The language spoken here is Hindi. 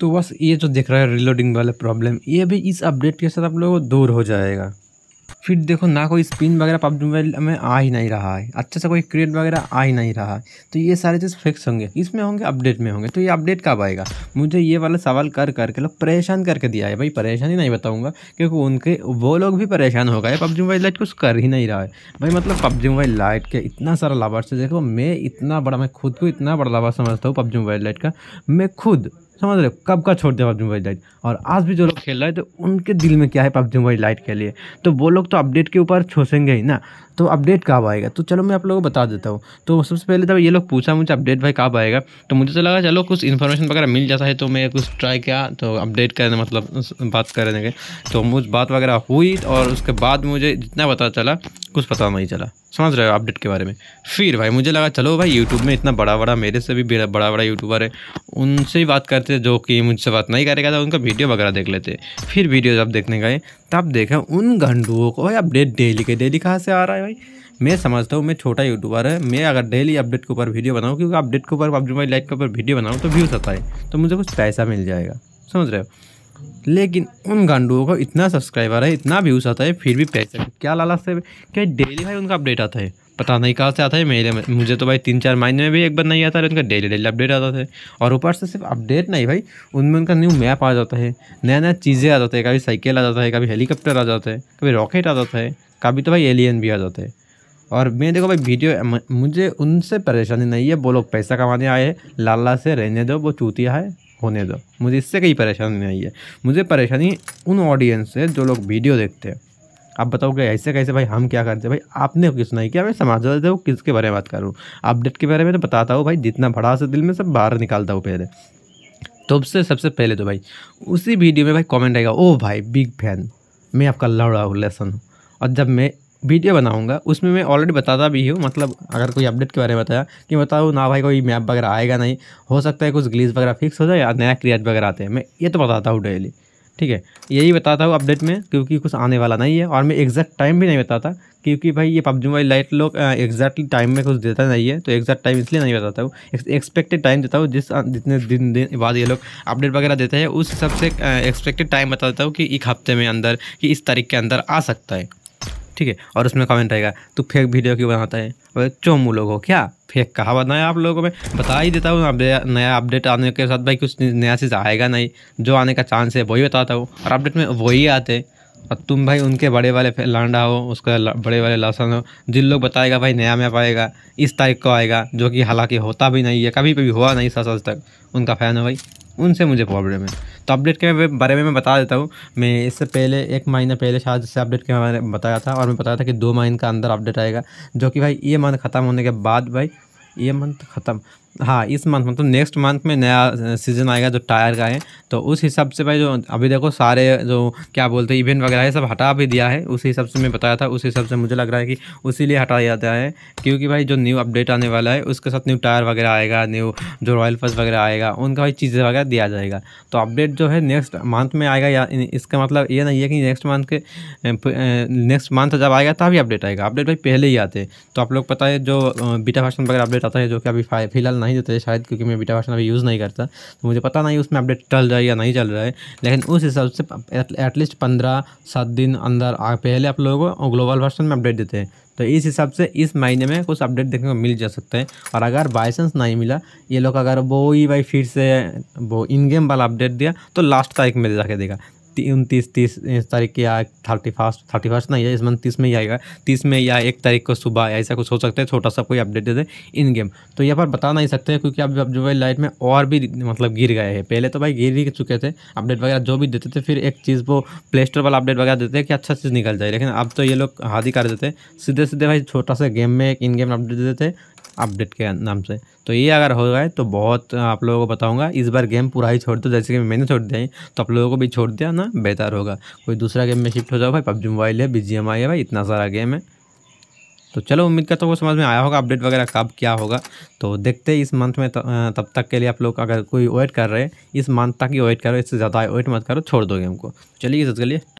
तो बस ये जो दिख रहा है रिलोडिंग वाला प्रॉब्लम ये भी इस अपडेट के साथ आप लोगों को दूर हो जाएगा फिर देखो ना कोई स्पिन वगैरह पबजी मोबाइल में आ ही नहीं रहा है अच्छे से कोई क्रिएट वगैरह आ ही नहीं रहा है तो ये सारे चीज़ फिक्स होंगे इसमें होंगे अपडेट में होंगे तो ये अपडेट कब आएगा मुझे ये वाला सवाल कर करके लोग परेशान करके दिया है भाई परेशान ही नहीं बताऊँगा क्योंकि उनके वो लोग भी परेशान हो गए पबजी मोबाइल लाइट कुछ कर ही नहीं रहा है भाई मतलब पबजी मोबाइल लाइट के इतना सारा लाभार्थ से देखो मैं इतना बड़ा मैं खुद को इतना बड़ा लाभार्थ समझता हूँ पबजी मोबाइल लाइट का मैं खुद समझ रहे कब का छोड़ दिया पबजी मोबाइल लाइट और आज भी जो लोग खेल रहे हैं तो उनके दिल में क्या है पबजी मोबाइल लाइट के लिए तो वो लोग तो अपडेट के ऊपर छोसेंगे ही ना तो अपडेट कब आएगा तो चलो मैं आप लोगों को बता देता हूँ तो सबसे पहले तो ये लोग पूछा मुझे अपडेट भाई कब आएगा तो मुझे तो लगा चलो कुछ इन्फॉर्मेशन वगैरह मिल जाता है तो मैं कुछ ट्राई किया तो अपडेट करने मतलब बात करने के तो मुझ बात वगैरह हुई और उसके बाद मुझे जितना पता चला कुछ पता नहीं चला समझ रहे हो अपडेट के बारे में फिर भाई मुझे लगा चलो भाई यूट्यूब में इतना बड़ा बड़ा मेरे से भी बड़ा बड़ा यूट्यूबर है उनसे ही बात करते जो कि मुझसे बात नहीं करेगा तो उनका वीडियो वगैरह देख लेते फिर वीडियो जब देखने गए तब देखा उन घंटुओं को भाई अपडेट डेली के डेली कहाँ से आ रहा है भाई मैं समझता हूँ मैं छोटा यूट्यूबर है मैं अगर डेली अपडेट के ऊपर वीडियो बनाऊँ क्योंकि अपडेट के ऊपर अपडेट लाइट के ऊपर वीडियो बनाऊँ तो व्यूज़ आता है तो मुझे कुछ पैसा मिल जाएगा समझ रहे हो लेकिन उन गांडुओं को इतना सब्सक्राइबर है इतना व्यूज आता है फिर भी पैसे क्या लाला से क्या डेली भाई उनका अपडेट आता है पता नहीं कहाँ से आता है मेरे में मुझे तो भाई तीन चार महीने में भी एक बार नहीं आता है उनका डेली डेली अपडेट आता है और ऊपर से सिर्फ अपडेट नहीं भाई उनमें उनका न्यू मैप आ जाता है नया नया चीज़ें आ जाता है कभी साइकिल आ जाता है कभी हेलीकॉप्टर आ जाता है कभी रॉकेट आ जाता है कभी तो भाई एलियन भी आ जाते हैं और मैं देखो भाई वीडियो मुझे उनसे परेशानी नहीं है वो लोग पैसा कमाने आए हैं लाला से रहने दो वो चूतिया है होने दो मुझे इससे कहीं परेशानी नहीं आई है मुझे परेशानी उन ऑडियंस से जो लोग वीडियो देखते हैं आप बताओ कि ऐसे कैसे भाई हम क्या करते हैं भाई आपने किस नहीं किया मैं समाजवादी हूँ किसके बारे में बात करूँ अपडेट के बारे में तो बताता हूँ भाई जितना बड़ा से दिल में सब बाहर निकालता हूँ पहले तो उससे सबसे पहले तो भाई उसी वीडियो में भाई कमेंट आएगा ओ भाई बिग फैन मैं आपका रहा हूँ लेसन हूँ और जब मैं वीडियो बनाऊंगा उसमें मैं ऑलरेडी बताता भी हूँ मतलब अगर कोई अपडेट के बारे में बताया कि बताओ ना भाई कोई मैप वगैरह आएगा नहीं हो सकता है कुछ ग्लीज वगैरह फिक्स हो जाए या नया क्रिएट वगैरह आते हैं मैं ये तो बताता हूँ डेली ठीक है यही बताता हूँ अपडेट में क्योंकि कुछ आने वाला नहीं है और मैं एग्जैक्ट टाइम भी नहीं बताता क्योंकि भाई ये पबजी मोबाइल लाइट लोग एग्जैक्टली टाइम में कुछ देता नहीं है तो एग्जैक्ट टाइम इसलिए नहीं बताता हूँ एक्सपेक्टेड टाइम देता हूँ जिस जितने दिन दिन बाद ये लोग अपडेट वगैरह देते हैं उस हिसाब से एक्सपेक्टेड टाइम बताता हूँ कि एक हफ्ते में अंदर कि इस तारीख के अंदर आ सकता है ठीक है और उसमें कमेंट आएगा तू फेक वीडियो क्यों बनाता है अरे चोमू लोग हो क्या फेक कहा बनाया आप लोगों को मैं बता ही देता हूँ नया अपडेट आने के साथ भाई कुछ नया चीज़ आएगा नहीं जो आने का चांस है वही बताता हूँ और अपडेट में वही आते हैं और तुम भाई उनके बड़े वाले लांडा हो उसका बड़े वाले लहसन हो जिन लोग बताएगा भाई नया मैप आएगा इस तारीख को आएगा जो कि हालांकि होता भी नहीं है कभी भी हुआ नहीं सच तक उनका फ़ैन हो भाई उनसे मुझे प्रॉब्लम है तो अपडेट के बारे में मैं बता देता हूँ मैं इससे पहले एक महीना पहले शायद इससे अपडेट के बारे में बताया था और मैं बताया था कि दो महीने का अंदर अपडेट आएगा जो कि भाई ये मंथ ख़त्म होने के बाद भाई ये मंथ ख़त्म हाँ इस मंथ मतलब नेक्स्ट मंथ में नया सीज़न आएगा जो टायर का है तो उस हिसाब से भाई जो अभी देखो सारे जो क्या बोलते हैं इवेंट वगैरह ये सब हटा भी दिया है उस हिसाब से मैं बताया था उस हिसाब से मुझे लग रहा है कि उसी लिए हटाया जाता है क्योंकि भाई जो न्यू अपडेट आने वाला है उसके साथ न्यू टायर वगैरह आएगा न्यू जो रॉयल फर्स वगैरह आएगा उनका भाई चीज़ें वगैरह दिया जाएगा तो अपडेट जो है नेक्स्ट मंथ में आएगा या इसका मतलब ये नहीं है कि नेक्स्ट मंथ के नेक्स्ट मंथ जब आएगा तभी अपडेट आएगा अपडेट भाई पहले ही आते तो आप लोग पता है जो बीटा भाषण वगैरह अपडेट आता है जो कि अभी फिलहाल नहीं नहीं देते शायद क्योंकि मैं बीटा वर्षन अभी यूज़ नहीं करता तो मुझे पता नहीं उसमें अपडेट चल रहा है या नहीं चल रहा है लेकिन उस हिसाब से एटलीस्ट पंद्रह सात दिन अंदर पहले आप लोगों को ग्लोबल वर्षन में अपडेट देते हैं तो इस हिसाब से इस महीने में कुछ अपडेट देखने को मिल जा सकते हैं और अगर बाई नहीं मिला ये लोग अगर वो ही भाई फिर से वो इन गेम वाला अपडेट दिया तो लास्ट तारीख में जाके देगा उनतीस तीस तारीख या थर्टी फर्स्ट थर्टी फर्स्ट नहीं है इस मंथ तीस में ही आएगा तीस में या एक तारीख को सुबह ऐसा कुछ हो सकता है छोटा सा कोई अपडेट दे दे इन गेम तो यहाँ पर बता नहीं सकते क्योंकि अब जो है लाइट में और भी मतलब गिर गए हैं पहले तो भाई गिर ही चुके थे अपडेट वगैरह जो भी देते थे फिर एक चीज़ वो प्ले स्टोर वाला अपडेट वगैरह देते कि अच्छा चीज़ निकल जाए लेकिन अब तो ये लोग हादी कर देते सीधे सीधे भाई छोटा सा गेम में एक इन गेम अपडेट देते अपडेट के नाम से तो ये अगर हो गए तो बहुत आप लोगों को बताऊँगा इस बार गेम पूरा ही छोड़ दो जैसे कि मैंने छोड़ दिया तो आप लोगों को भी छोड़ दिया ना बेहतर होगा कोई दूसरा गेम में शिफ्ट हो जाओ भाई पबजी मोबाइल है बी जी एम आई है भाई इतना सारा गेम है तो चलो उम्मीद करता हूँ समझ में आया होगा अपडेट वगैरह कब क्या होगा तो देखते हैं इस मंथ में तब तक के लिए आप लोग अगर कोई वेट कर रहे हैं इस मंथ तक ही वेट करो इससे ज़्यादा वेट मत करो छोड़ दो गेम को चलिए इसके लिए